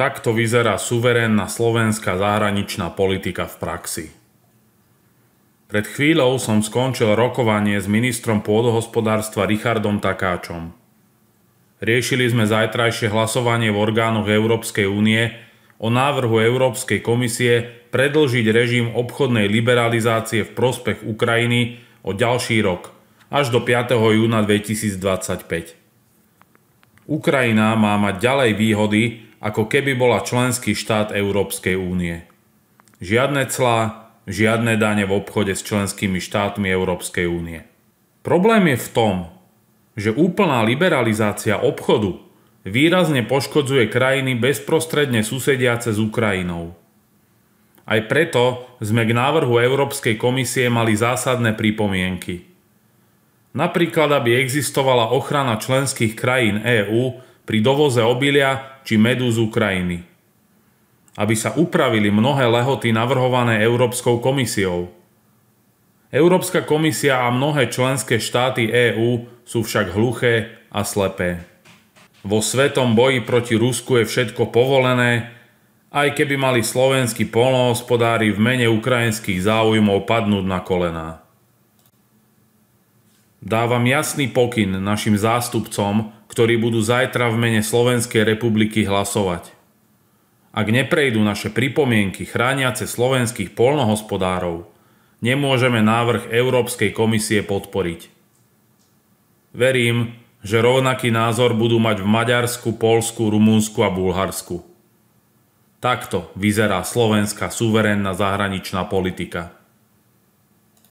Takto vyzerá suverénna slovenská zahraničná politika v praxi. Pred chvíľou som skončil rokovanie s ministrom pôdohospodárstva Richardom Takáčom. Riešili sme zajtrajšie hlasovanie v orgánoch Európskej únie o návrhu Európskej komisie predlžiť režim obchodnej liberalizácie v prospech Ukrajiny o ďalší rok, až do 5. júna 2025. Ukrajina má mať ďalej výhody, ako keby bola členský štát Európskej únie. Žiadne clá, žiadne dane v obchode s členskými štátmi Európskej únie. Problém je v tom, že úplná liberalizácia obchodu výrazne poškodzuje krajiny bezprostredne susediace s Ukrajinou. Aj preto sme k návrhu Európskej komisie mali zásadné pripomienky. Napríklad, aby existovala ochrana členských krajín EÚ pri dovoze obilia či medu z Ukrajiny. Aby sa upravili mnohé lehoty navrhované Európskou komisiou. Európska komisia a mnohé členské štáty EÚ sú však hluché a slepé. Vo svetom boji proti Rusku je všetko povolené, aj keby mali slovenskí polnohospodári v mene ukrajinských záujmov padnúť na kolená. Dávam jasný pokyn našim zástupcom, ktorí budú zajtra v mene Slovenskej republiky hlasovať. Ak neprejdú naše pripomienky chrániace slovenských polnohospodárov, nemôžeme návrh Európskej komisie podporiť. Verím, že rovnaký názor budú mať v Maďarsku, Polsku, Rumúnsku a Bulharsku. Takto vyzerá slovenská suverénna zahraničná politika.